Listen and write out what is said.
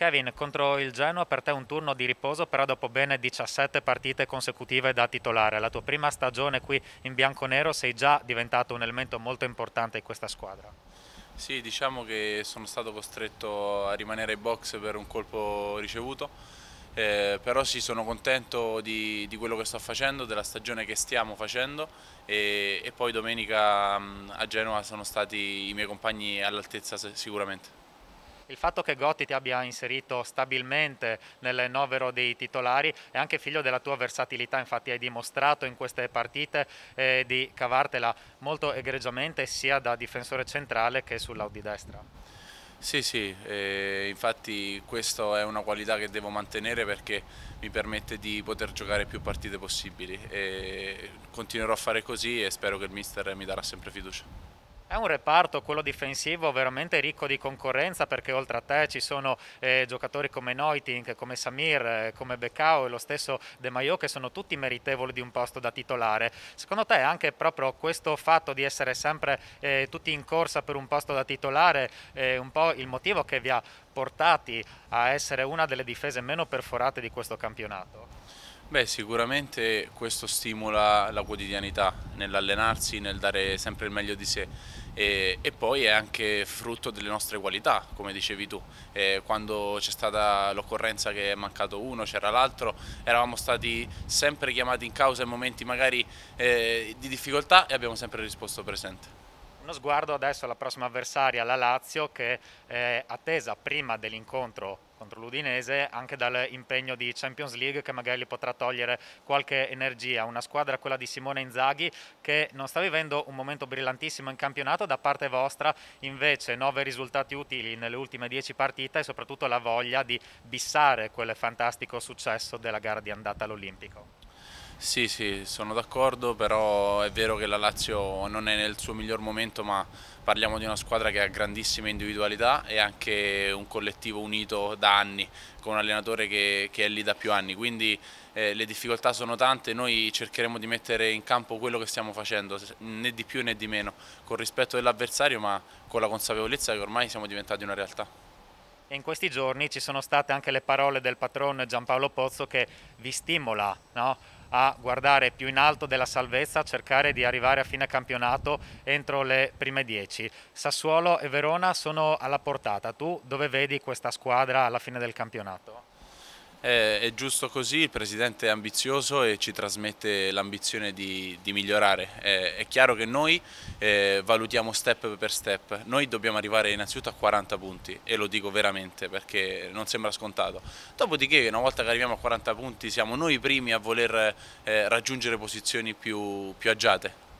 Kevin, contro il Genoa per te un turno di riposo, però dopo bene 17 partite consecutive da titolare. La tua prima stagione qui in bianco-nero sei già diventato un elemento molto importante in questa squadra. Sì, diciamo che sono stato costretto a rimanere ai box per un colpo ricevuto, eh, però sì, sono contento di, di, quello che sto facendo, della stagione che stiamo facendo e, e poi domenica mm, a Genova sono stati i miei compagni all'altezza sicuramente il fatto che Gotti ti abbia inserito stabilmente nel novero dei titolari è anche figlio della tua versatilità, infatti hai dimostrato in queste partite eh, di cavartela molto egregiamente sia da difensore centrale che sull'Audi destra. Sì, sì, eh, infatti questa è una qualità che devo mantenere perché mi permette di poter giocare più partite possibili e continuerò a fare così e spero che il mister mi darà sempre fiducia. È un reparto, quello difensivo, veramente ricco di concorrenza perché oltre a te ci sono eh, giocatori come Noiting, come Samir, eh, come Beccao e lo stesso De Maio che sono tutti meritevoli di un posto da titolare. Secondo te anche proprio questo fatto di essere sempre eh, tutti in corsa per un posto da titolare è un po' il motivo che vi ha portati a essere una delle difese meno perforate di questo campionato? Beh, sicuramente questo stimola la quotidianità nell'allenarsi, nel dare sempre il meglio di sé e, e, poi è anche frutto delle nostre qualità, come dicevi tu. E eh, quando c'è stata l'occorrenza che è mancato uno, c'era l'altro, eravamo stati sempre chiamati in causa in momenti magari eh, di difficoltà e abbiamo sempre risposto presente uno sguardo adesso alla prossima avversaria, la Lazio, che è attesa prima dell'incontro contro l'Udinese anche dall'impegno di Champions League che magari gli potrà togliere qualche energia. Una squadra, quella di Simone Inzaghi, che non sta vivendo un momento brillantissimo in campionato da parte vostra, invece nove risultati utili nelle ultime dieci partite e soprattutto la voglia di bissare quel fantastico successo della gara di andata all'Olimpico. Sì, sì, sono d'accordo, però è vero che la Lazio non è nel suo miglior momento, ma parliamo di una squadra che ha grandissime individualità e anche un collettivo unito da anni, con un allenatore che, che è lì da più anni, quindi eh, le difficoltà sono tante, noi cercheremo di mettere in campo quello che stiamo facendo, né di più né di meno, con rispetto dell'avversario, ma con la consapevolezza che ormai siamo diventati una realtà. in questi giorni ci sono state anche le parole del patrono Giampaolo Pozzo che vi stimola, no? a guardare più in alto della salvezza, a cercare di arrivare a fine campionato entro le prime 10. Sassuolo e Verona sono alla portata. Tu dove vedi questa squadra alla fine del campionato? Eh, è giusto così, il Presidente è ambizioso e ci trasmette l'ambizione di, di, migliorare. Eh, è chiaro che noi eh, valutiamo step per step, noi dobbiamo arrivare innanzitutto a 40 punti e lo dico veramente perché non sembra scontato. Dopodiché una volta che arriviamo a 40 punti siamo noi i primi a voler eh, raggiungere posizioni più, più agiate.